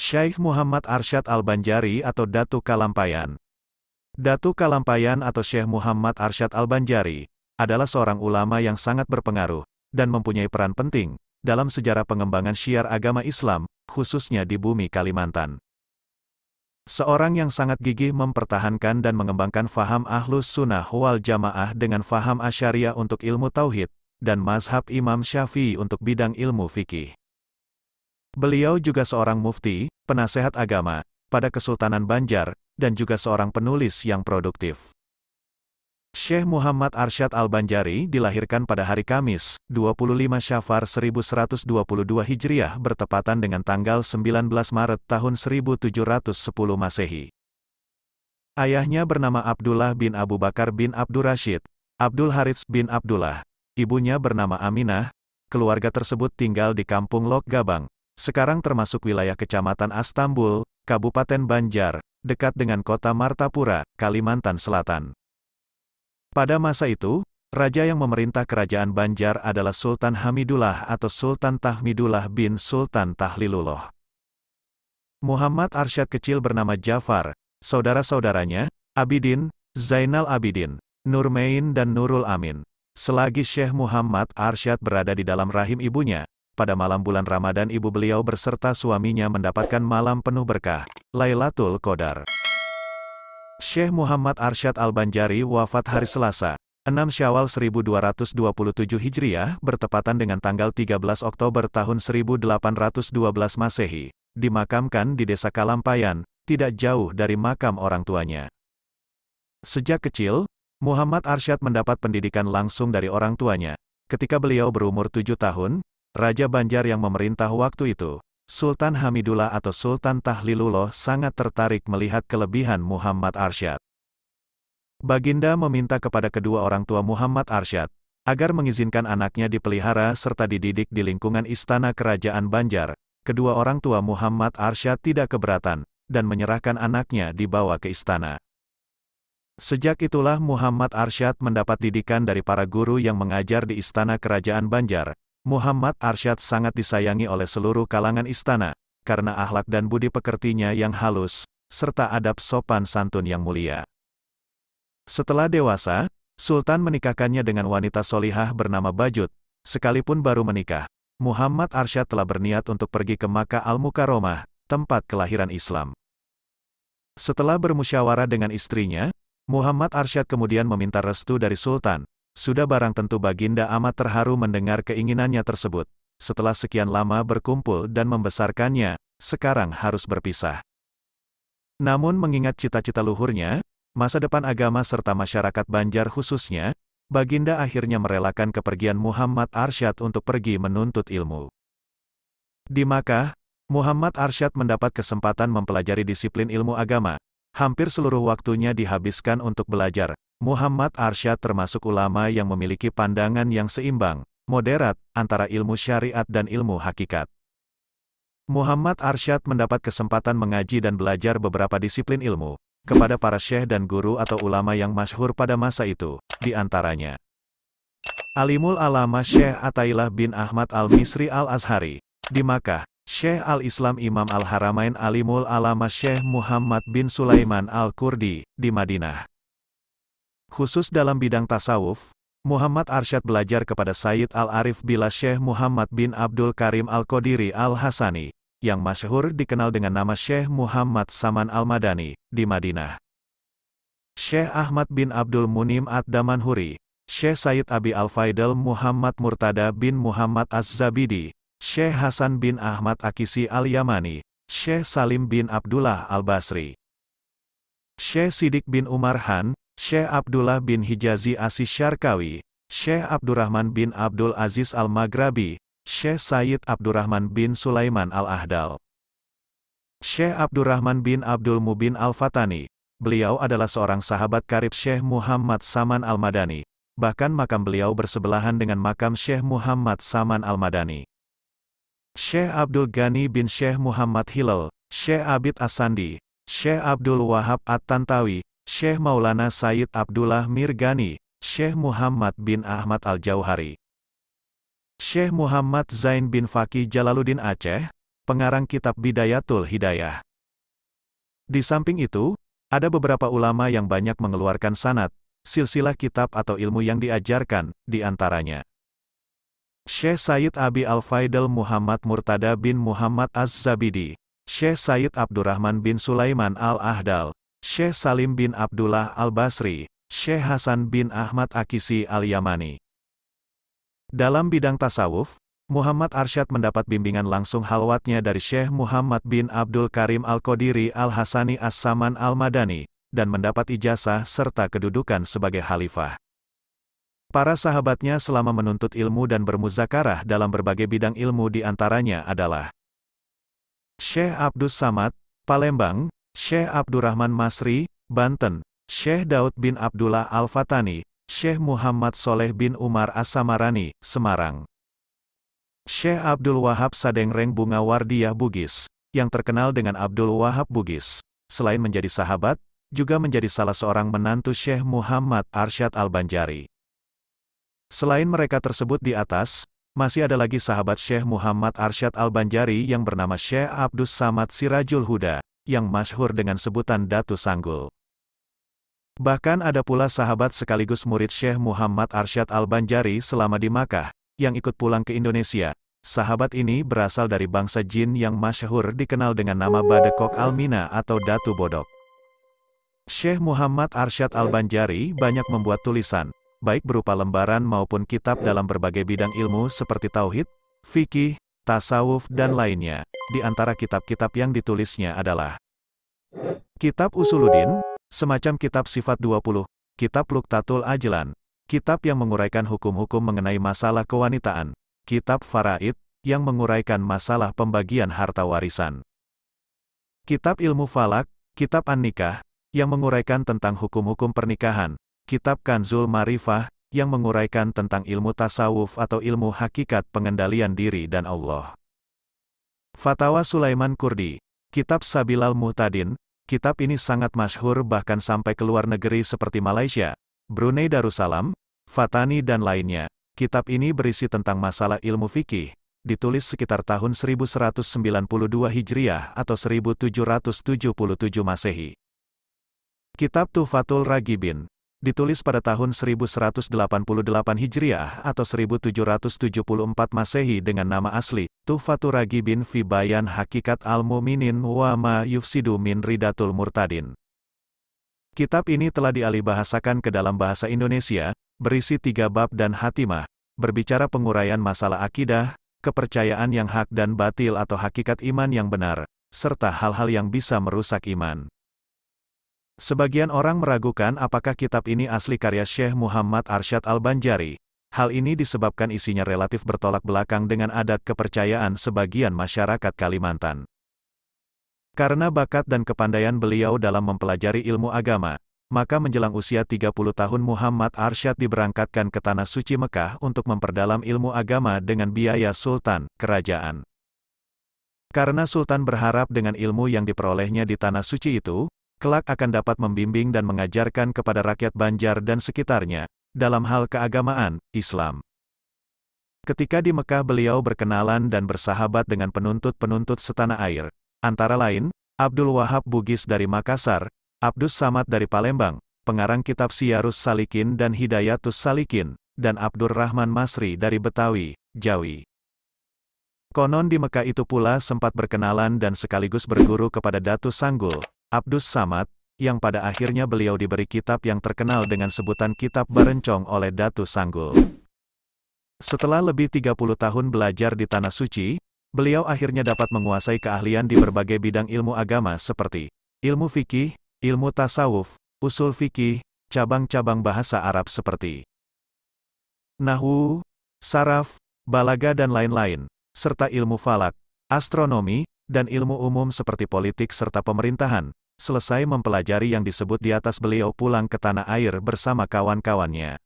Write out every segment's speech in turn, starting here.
Syekh Muhammad Arsyad Al-Banjari atau Datu Kalampayan. Datu Kalampayan atau Syekh Muhammad Arsyad Al-Banjari adalah seorang ulama yang sangat berpengaruh dan mempunyai peran penting dalam sejarah pengembangan syiar agama Islam, khususnya di bumi Kalimantan. Seorang yang sangat gigih mempertahankan dan mengembangkan faham ahlus sunnah wal jamaah dengan faham Asyariah untuk ilmu tauhid, dan mazhab Imam Syafi'i untuk bidang ilmu fikih. Beliau juga seorang mufti, penasehat agama, pada Kesultanan Banjar, dan juga seorang penulis yang produktif. Syekh Muhammad Arsyad Al-Banjari dilahirkan pada hari Kamis, 25 Syafar 1122 Hijriah bertepatan dengan tanggal 19 Maret tahun 1710 Masehi. Ayahnya bernama Abdullah bin Abu Bakar bin Abdul Rashid, Abdul Harits bin Abdullah. Ibunya bernama Aminah. Keluarga tersebut tinggal di kampung Lok Gabang, sekarang termasuk wilayah Kecamatan Astambul, Kabupaten Banjar, dekat dengan kota Martapura, Kalimantan Selatan. Pada masa itu, raja yang memerintah kerajaan Banjar adalah Sultan Hamidullah atau Sultan Tahmidullah bin Sultan Tahlilullah. Muhammad Arsyad kecil bernama Jafar, saudara-saudaranya, Abidin, Zainal Abidin, Nurmain dan Nurul Amin. Selagi Syekh Muhammad Arsyad berada di dalam rahim ibunya, pada malam bulan Ramadan ibu beliau berserta suaminya mendapatkan malam penuh berkah, Lailatul Qadar. Syekh Muhammad Arsyad Al-Banjari wafat hari Selasa, 6 Syawal 1227 Hijriah, bertepatan dengan tanggal 13 Oktober tahun 1812 Masehi, dimakamkan di Desa Kalampayan, tidak jauh dari makam orang tuanya. Sejak kecil, Muhammad Arsyad mendapat pendidikan langsung dari orang tuanya. Ketika beliau berumur tujuh tahun, Raja Banjar yang memerintah waktu itu, Sultan Hamidullah atau Sultan Tahlilullah sangat tertarik melihat kelebihan Muhammad Arsyad. Baginda meminta kepada kedua orang tua Muhammad Arsyad, agar mengizinkan anaknya dipelihara serta dididik di lingkungan istana kerajaan Banjar, kedua orang tua Muhammad Arsyad tidak keberatan, dan menyerahkan anaknya dibawa ke istana. Sejak itulah Muhammad Arsyad mendapat didikan dari para guru yang mengajar di istana kerajaan Banjar, Muhammad Arsyad sangat disayangi oleh seluruh kalangan istana, karena ahlak dan budi pekertinya yang halus, serta adab sopan santun yang mulia. Setelah dewasa, Sultan menikahkannya dengan wanita solihah bernama Bajut, sekalipun baru menikah. Muhammad Arsyad telah berniat untuk pergi ke Makkah Al-Mukaromah, tempat kelahiran Islam. Setelah bermusyawarah dengan istrinya, Muhammad Arsyad kemudian meminta restu dari Sultan, sudah barang tentu Baginda amat terharu mendengar keinginannya tersebut. Setelah sekian lama berkumpul dan membesarkannya, sekarang harus berpisah. Namun mengingat cita-cita luhurnya, masa depan agama serta masyarakat Banjar khususnya, Baginda akhirnya merelakan kepergian Muhammad Arsyad untuk pergi menuntut ilmu. Di Makkah, Muhammad Arsyad mendapat kesempatan mempelajari disiplin ilmu agama, Hampir seluruh waktunya dihabiskan untuk belajar. Muhammad Arsyad termasuk ulama yang memiliki pandangan yang seimbang, moderat, antara ilmu syariat dan ilmu hakikat. Muhammad Arsyad mendapat kesempatan mengaji dan belajar beberapa disiplin ilmu, kepada para syekh dan guru atau ulama yang masyhur pada masa itu, di antaranya. Alimul Alama Syekh Atailah bin Ahmad Al-Misri Al-Azhari, di Makkah, Syekh al-Islam Imam al-Haramain Alimul Alama Syekh Muhammad bin Sulaiman al-Kurdi, di Madinah. Khusus dalam bidang tasawuf, Muhammad Arsyad belajar kepada Sayyid al-Arif bila Syekh Muhammad bin Abdul Karim al-Qadiri al-Hasani, yang masyhur dikenal dengan nama Syekh Muhammad Saman al-Madani, di Madinah. Syekh Ahmad bin Abdul Munim ad-Damanhuri, Syekh Said Abi Al-Faidal Muhammad Murtada bin Muhammad Az-Zabidi, Syekh Hasan bin Ahmad Akisi Al-Yamani, Syekh Salim bin Abdullah Al-Basri. Syekh Sidik bin Umar Han, Syekh Abdullah bin Hijazi Asis Syarkawi, Syekh Abdurrahman bin Abdul Aziz Al-Maghrabi, Syekh Said Abdurrahman bin Sulaiman Al-Ahdal. Syekh Abdurrahman bin Abdul Mubin Al-Fatani, beliau adalah seorang sahabat karib Syekh Muhammad Saman Al-Madani, bahkan makam beliau bersebelahan dengan makam Syekh Muhammad Saman Al-Madani. Syekh Abdul Ghani bin Syekh Muhammad Hilal, Syekh Abid Asandi, Syekh Abdul Wahab At-Tantawi, Syekh Maulana Said Abdullah Mirgani, Syekh Muhammad bin Ahmad Al-Jauhari. Syekh Muhammad Zain bin Fakih Jalaluddin Aceh, pengarang kitab Bidayatul Hidayah. Di samping itu, ada beberapa ulama yang banyak mengeluarkan sanat, silsilah kitab atau ilmu yang diajarkan, di antaranya. Syekh Said Abi Al-Faidal Muhammad Murtada bin Muhammad Az-Zabidi, Syekh Said Abdurrahman bin Sulaiman Al-Ahdal, Syekh Salim bin Abdullah Al-Basri, Syekh Hasan bin Ahmad Akisi Al-Yamani. Dalam bidang tasawuf, Muhammad Arsyad mendapat bimbingan langsung halwatnya dari Syekh Muhammad bin Abdul Karim Al-Qadiri Al-Hasani As-Saman Al-Madani, dan mendapat ijazah serta kedudukan sebagai khalifah. Para sahabatnya selama menuntut ilmu dan bermuzakarah dalam berbagai bidang ilmu di antaranya adalah Syekh Abdus Samad, Palembang, Syekh Abdurrahman Masri, Banten, Syekh Daud bin Abdullah Al-Fatani, Syekh Muhammad Soleh bin Umar as Semarang. Syekh Abdul Wahab Sadengreng Bunga Wardiyah Bugis, yang terkenal dengan Abdul Wahab Bugis, selain menjadi sahabat, juga menjadi salah seorang menantu Syekh Muhammad Arsyad Al-Banjari. Selain mereka tersebut di atas, masih ada lagi sahabat Syekh Muhammad Arsyad Al-Banjari yang bernama Syekh Abdus Samad Sirajul Huda, yang masyhur dengan sebutan Datu Sanggul. Bahkan ada pula sahabat sekaligus murid Syekh Muhammad Arsyad Al-Banjari selama di Makkah, yang ikut pulang ke Indonesia. Sahabat ini berasal dari bangsa jin yang masyhur dikenal dengan nama Badekok Almina atau Datu Bodok. Syekh Muhammad Arsyad Al-Banjari banyak membuat tulisan, baik berupa lembaran maupun kitab dalam berbagai bidang ilmu seperti tauhid, fikih, tasawuf dan lainnya. Di antara kitab-kitab yang ditulisnya adalah Kitab Usuluddin, semacam kitab sifat 20, kitab Luktatul Ajlan, kitab yang menguraikan hukum-hukum mengenai masalah kewanitaan, kitab Faraid, yang menguraikan masalah pembagian harta warisan. Kitab Ilmu Falak, kitab An-Nikah, yang menguraikan tentang hukum-hukum pernikahan, Kitab Kanzul Marifah, yang menguraikan tentang ilmu tasawuf atau ilmu hakikat pengendalian diri dan Allah. Fatawa Sulaiman Kurdi, Kitab Sabilal Muhtadin, kitab ini sangat masyhur bahkan sampai ke luar negeri seperti Malaysia, Brunei Darussalam, Fatani dan lainnya. Kitab ini berisi tentang masalah ilmu fikih, ditulis sekitar tahun 1192 Hijriah atau 1777 Masehi. Kitab Tuhfatul Ragibin, ditulis pada tahun 1188 Hijriah atau 1774 Masehi dengan nama asli, Tufaturagi bin Fibayan Hakikat Al-Muminin wa ma yufsidu min ridatul murtadin. Kitab ini telah dialihbahasakan ke dalam bahasa Indonesia, berisi tiga bab dan hatimah, berbicara penguraian masalah akidah, kepercayaan yang hak dan batil atau hakikat iman yang benar, serta hal-hal yang bisa merusak iman. Sebagian orang meragukan apakah kitab ini asli karya Syekh Muhammad Arsyad Al-Banjari. Hal ini disebabkan isinya relatif bertolak belakang dengan adat kepercayaan sebagian masyarakat Kalimantan. Karena bakat dan kepandaian beliau dalam mempelajari ilmu agama, maka menjelang usia 30 tahun Muhammad Arsyad diberangkatkan ke Tanah Suci Mekah untuk memperdalam ilmu agama dengan biaya sultan, kerajaan. Karena sultan berharap dengan ilmu yang diperolehnya di Tanah Suci itu, kelak akan dapat membimbing dan mengajarkan kepada rakyat Banjar dan sekitarnya, dalam hal keagamaan, Islam. Ketika di Mekah beliau berkenalan dan bersahabat dengan penuntut-penuntut setanah air, antara lain, Abdul Wahab Bugis dari Makassar, Abdus Samad dari Palembang, pengarang kitab Siyarus Salikin dan Hidayatus Salikin, dan Abdur Rahman Masri dari Betawi, Jawi. Konon di Mekah itu pula sempat berkenalan dan sekaligus berguru kepada Datu Sanggul, Abdus Samad, yang pada akhirnya beliau diberi kitab yang terkenal dengan sebutan Kitab Barencong oleh Datu Sanggul. Setelah lebih 30 tahun belajar di Tanah Suci, beliau akhirnya dapat menguasai keahlian di berbagai bidang ilmu agama seperti ilmu fikih, ilmu tasawuf, usul fikih, cabang-cabang bahasa Arab seperti Nahu, Saraf, Balaga dan lain-lain, serta ilmu falak, astronomi, dan ilmu umum seperti politik serta pemerintahan, selesai mempelajari yang disebut di atas beliau pulang ke tanah air bersama kawan-kawannya.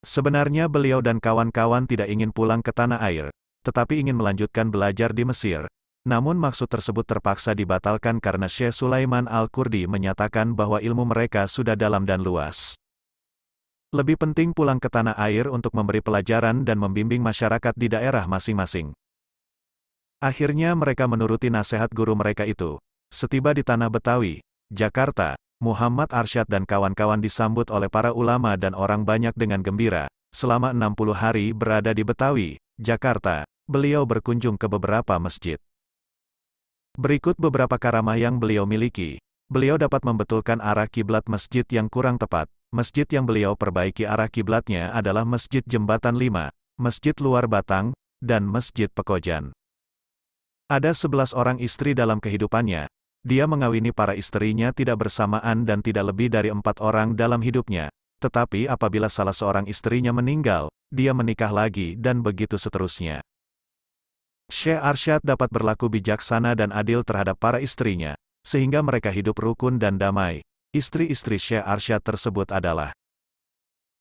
Sebenarnya beliau dan kawan-kawan tidak ingin pulang ke tanah air, tetapi ingin melanjutkan belajar di Mesir. Namun maksud tersebut terpaksa dibatalkan karena Syekh Sulaiman Al-Kurdi menyatakan bahwa ilmu mereka sudah dalam dan luas. Lebih penting pulang ke tanah air untuk memberi pelajaran dan membimbing masyarakat di daerah masing-masing. Akhirnya mereka menuruti nasihat guru mereka itu, Setiba di Tanah Betawi, Jakarta, Muhammad Arsyad dan kawan-kawan disambut oleh para ulama dan orang banyak dengan gembira. Selama 60 hari berada di Betawi, Jakarta, beliau berkunjung ke beberapa masjid. Berikut beberapa karamah yang beliau miliki. Beliau dapat membetulkan arah kiblat masjid yang kurang tepat. Masjid yang beliau perbaiki arah kiblatnya adalah Masjid Jembatan 5, Masjid Luar Batang, dan Masjid Pekojan. Ada 11 orang istri dalam kehidupannya, dia mengawini para istrinya tidak bersamaan dan tidak lebih dari empat orang dalam hidupnya. Tetapi apabila salah seorang istrinya meninggal, dia menikah lagi dan begitu seterusnya. Syekh Arsyad dapat berlaku bijaksana dan adil terhadap para istrinya, sehingga mereka hidup rukun dan damai. Istri-istri Syekh Arsyad tersebut adalah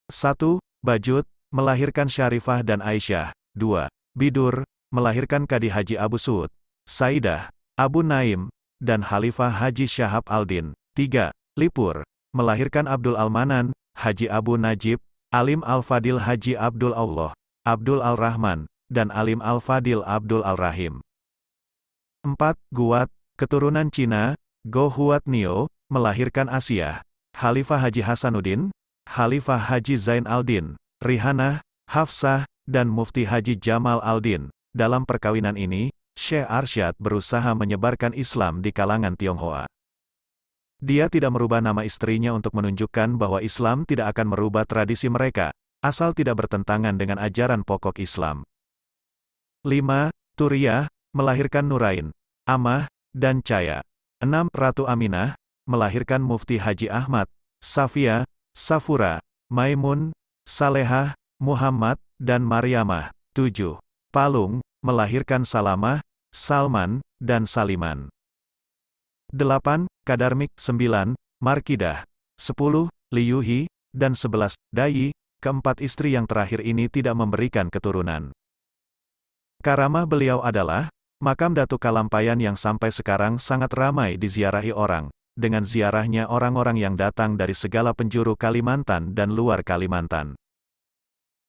1. Bajud, melahirkan Syarifah dan Aisyah. 2. Bidur, melahirkan Kadi Haji Abu Suud, Saidah, Abu Naim, dan Khalifah Haji Syahab Aldin. 3. Lipur. Melahirkan Abdul Almanan, Haji Abu Najib, Alim Al-Fadil Haji Abdul Allah, Abdul Al-Rahman, dan Alim Al-Fadil Abdul Al-Rahim. 4. Guat, keturunan Cina, Go Huat Nio, melahirkan Asia, Khalifah Haji Hasanuddin, Khalifah Haji Zain Aldin, Rihanah, Hafsah, dan Mufti Haji Jamal Aldin. Dalam perkawinan ini, Syekh Arsyad berusaha menyebarkan Islam di kalangan Tionghoa. Dia tidak merubah nama istrinya untuk menunjukkan bahwa Islam tidak akan merubah tradisi mereka, asal tidak bertentangan dengan ajaran pokok Islam. 5. Turiyah, melahirkan Nurain, Amah, dan Caya. 6. Ratu Aminah, melahirkan Mufti Haji Ahmad, Safia, Safura, Maimun, Salehah, Muhammad, dan Mariamah. 7. Palung, melahirkan Salamah, Salman, dan Saliman. 8. Kadarmik 9, Markidah 10, Liyuhi, dan 11, Dayi, keempat istri yang terakhir ini tidak memberikan keturunan. Karamah beliau adalah, makam Datu Kalampayan yang sampai sekarang sangat ramai diziarahi orang, dengan ziarahnya orang-orang yang datang dari segala penjuru Kalimantan dan luar Kalimantan.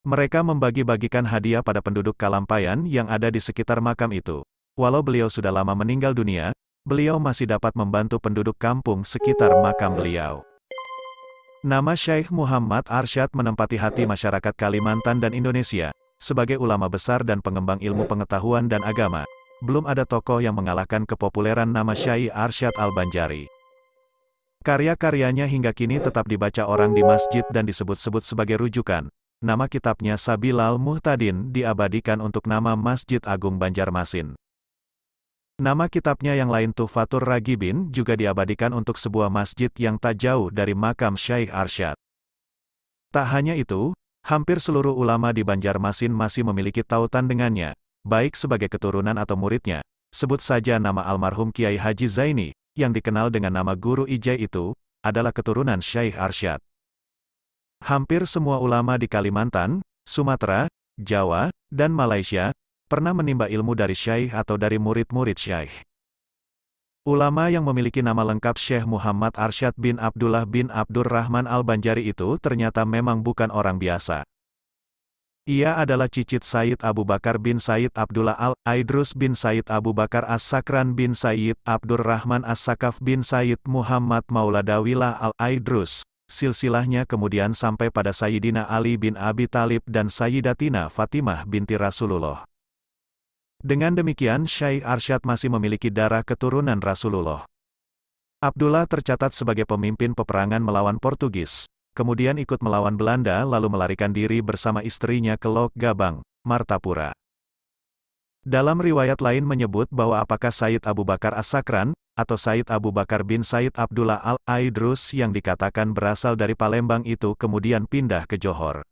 Mereka membagi-bagikan hadiah pada penduduk Kalampayan yang ada di sekitar makam itu. Walau beliau sudah lama meninggal dunia, beliau masih dapat membantu penduduk kampung sekitar makam beliau. Nama Syekh Muhammad Arsyad menempati hati masyarakat Kalimantan dan Indonesia, sebagai ulama besar dan pengembang ilmu pengetahuan dan agama. Belum ada tokoh yang mengalahkan kepopuleran nama Syekh Arsyad Al-Banjari. Karya-karyanya hingga kini tetap dibaca orang di masjid dan disebut-sebut sebagai rujukan, nama kitabnya Sabilal Muhtadin diabadikan untuk nama Masjid Agung Banjarmasin. Nama kitabnya yang lain Tufatur Ragibin juga diabadikan untuk sebuah masjid yang tak jauh dari makam Syekh Arsyad. Tak hanya itu, hampir seluruh ulama di Banjarmasin masih memiliki tautan dengannya, baik sebagai keturunan atau muridnya. Sebut saja nama almarhum Kiai Haji Zaini, yang dikenal dengan nama Guru Ijai itu, adalah keturunan Syekh Arsyad. Hampir semua ulama di Kalimantan, Sumatera, Jawa, dan Malaysia, pernah menimba ilmu dari syaih atau dari murid-murid syaih. Ulama yang memiliki nama lengkap Syekh Muhammad Arsyad bin Abdullah bin Abdur Rahman Al-Banjari itu ternyata memang bukan orang biasa. Ia adalah cicit Said Abu Bakar bin Said Abdullah Al-Aidrus bin Said Abu Bakar As-Sakran bin Said Abdurrahman As-Sakaf bin Said Muhammad Mauladawilah Al-Aidrus, silsilahnya kemudian sampai pada Sayyidina Ali bin Abi Talib dan Sayyidatina Fatimah binti Rasulullah. Dengan demikian Syekh Arsyad masih memiliki darah keturunan Rasulullah. Abdullah tercatat sebagai pemimpin peperangan melawan Portugis, kemudian ikut melawan Belanda lalu melarikan diri bersama istrinya ke Lok Gabang, Martapura. Dalam riwayat lain menyebut bahwa apakah Said Abu Bakar As-Sakran, atau Said Abu Bakar bin Said Abdullah al-Aidrus yang dikatakan berasal dari Palembang itu kemudian pindah ke Johor.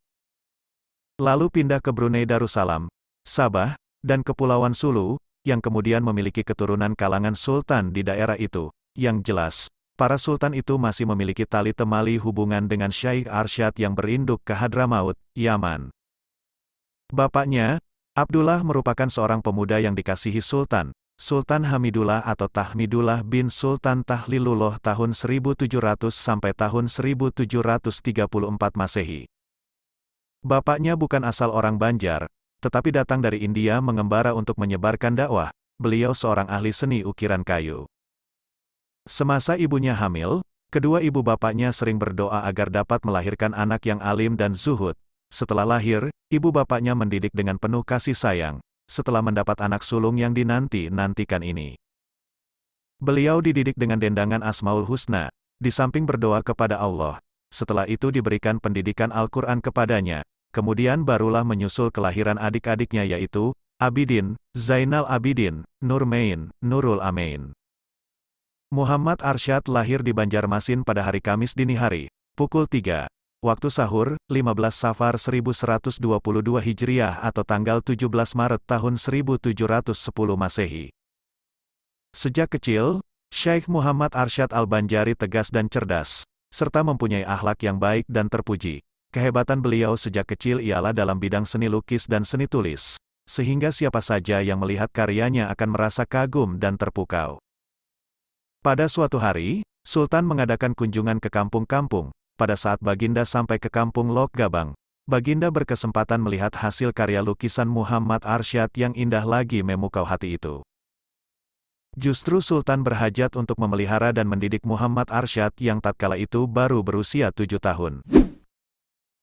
Lalu pindah ke Brunei Darussalam, Sabah, dan Kepulauan Sulu, yang kemudian memiliki keturunan kalangan sultan di daerah itu. Yang jelas, para sultan itu masih memiliki tali temali hubungan dengan Syekh Arsyad yang berinduk ke Hadramaut, Yaman. Bapaknya, Abdullah merupakan seorang pemuda yang dikasihi sultan, Sultan Hamidullah atau Tahmidullah bin Sultan Tahlilullah tahun 1700 sampai tahun 1734 Masehi. Bapaknya bukan asal orang Banjar, tetapi datang dari India mengembara untuk menyebarkan dakwah. Beliau seorang ahli seni ukiran kayu. Semasa ibunya hamil, kedua ibu bapaknya sering berdoa agar dapat melahirkan anak yang alim dan zuhud. Setelah lahir, ibu bapaknya mendidik dengan penuh kasih sayang, setelah mendapat anak sulung yang dinanti-nantikan ini. Beliau dididik dengan dendangan Asmaul Husna, di samping berdoa kepada Allah, setelah itu diberikan pendidikan Al-Quran kepadanya, kemudian barulah menyusul kelahiran adik-adiknya yaitu, Abidin, Zainal Abidin, Nurmain, Nurul Amin. Muhammad Arsyad lahir di Banjarmasin pada hari Kamis dini hari, pukul 3. Waktu sahur, 15 Safar 1122 Hijriah atau tanggal 17 Maret tahun 1710 Masehi. Sejak kecil, Syekh Muhammad Arsyad Al-Banjari tegas dan cerdas, serta mempunyai akhlak yang baik dan terpuji. Kehebatan beliau sejak kecil ialah dalam bidang seni lukis dan seni tulis, sehingga siapa saja yang melihat karyanya akan merasa kagum dan terpukau. Pada suatu hari, Sultan mengadakan kunjungan ke kampung-kampung, pada saat Baginda sampai ke kampung Lok Gabang, Baginda berkesempatan melihat hasil karya lukisan Muhammad Arsyad yang indah lagi memukau hati itu. Justru Sultan berhajat untuk memelihara dan mendidik Muhammad Arsyad yang tatkala itu baru berusia tujuh tahun.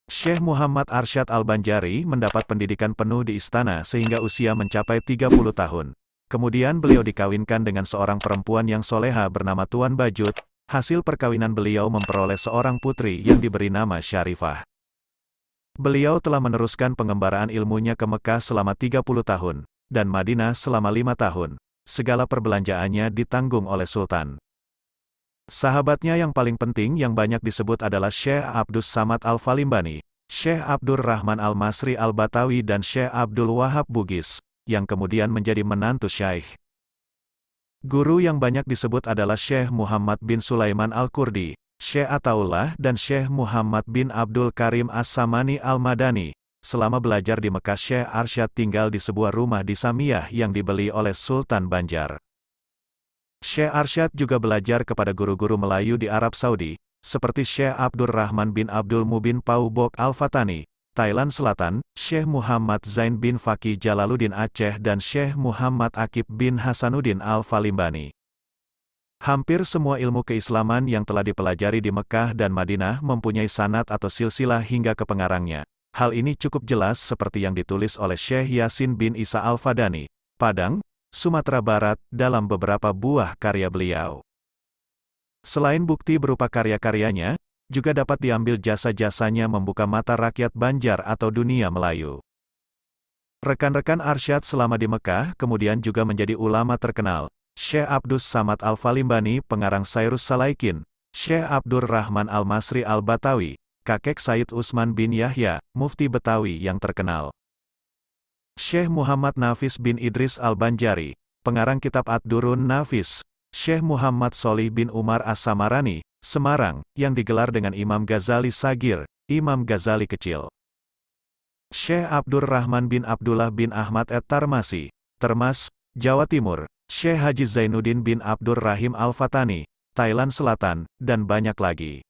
Syekh Muhammad Arsyad Al-Banjari mendapat pendidikan penuh di istana sehingga usia mencapai 30 tahun. Kemudian beliau dikawinkan dengan seorang perempuan yang soleha bernama Tuan Bajut, Hasil perkawinan beliau memperoleh seorang putri yang diberi nama Syarifah. Beliau telah meneruskan pengembaraan ilmunya ke Mekah selama 30 tahun, dan Madinah selama lima tahun. Segala perbelanjaannya ditanggung oleh Sultan. Sahabatnya yang paling penting yang banyak disebut adalah Syekh Abdus Samad Al-Falimbani, Syekh Abdur Rahman Al-Masri Al-Batawi dan Syekh Abdul Wahab Bugis, yang kemudian menjadi menantu Syaikh. Guru yang banyak disebut adalah Syekh Muhammad bin Sulaiman Al-Kurdi, Syekh Ataullah dan Syekh Muhammad bin Abdul Karim As-Samani Al-Madani. Selama belajar di Mekah Syekh Arsyad tinggal di sebuah rumah di Samiyah yang dibeli oleh Sultan Banjar. Syekh Arsyad juga belajar kepada guru-guru Melayu di Arab Saudi, seperti Syekh Abdul Rahman bin Abdul Mubin Paubok Al-Fatani, Thailand Selatan, Syekh Muhammad Zain bin Fakih Jalaluddin Aceh dan Syekh Muhammad Akib bin Hasanuddin Al-Falimbani. Hampir semua ilmu keislaman yang telah dipelajari di Mekah dan Madinah mempunyai sanat atau silsilah hingga ke pengarangnya. Hal ini cukup jelas seperti yang ditulis oleh Syekh Yasin bin Isa Al-Fadani, Padang, Sumatera Barat, dalam beberapa buah karya beliau. Selain bukti berupa karya-karyanya, juga dapat diambil jasa-jasanya membuka mata rakyat Banjar atau dunia Melayu. Rekan-rekan Arsyad selama di Mekah kemudian juga menjadi ulama terkenal, Syekh Abdus Samad Al-Falimbani pengarang Sairus Salaikin, Syekh Abdur Rahman Al-Masri Al-Batawi, kakek Said Usman bin Yahya, mufti Betawi yang terkenal. Syekh Muhammad Nafis bin Idris Al-Banjari, pengarang kitab Ad-Durun Nafis, Syekh Muhammad Solih bin Umar As-Samarani, Semarang, yang digelar dengan Imam Ghazali Sagir, Imam Ghazali Kecil. Syekh Abdur Rahman bin Abdullah bin Ahmad Et-Tarmasi, Termas, Jawa Timur, Syekh Haji Zainuddin bin Abdur Rahim Al-Fatani, Thailand Selatan, dan banyak lagi.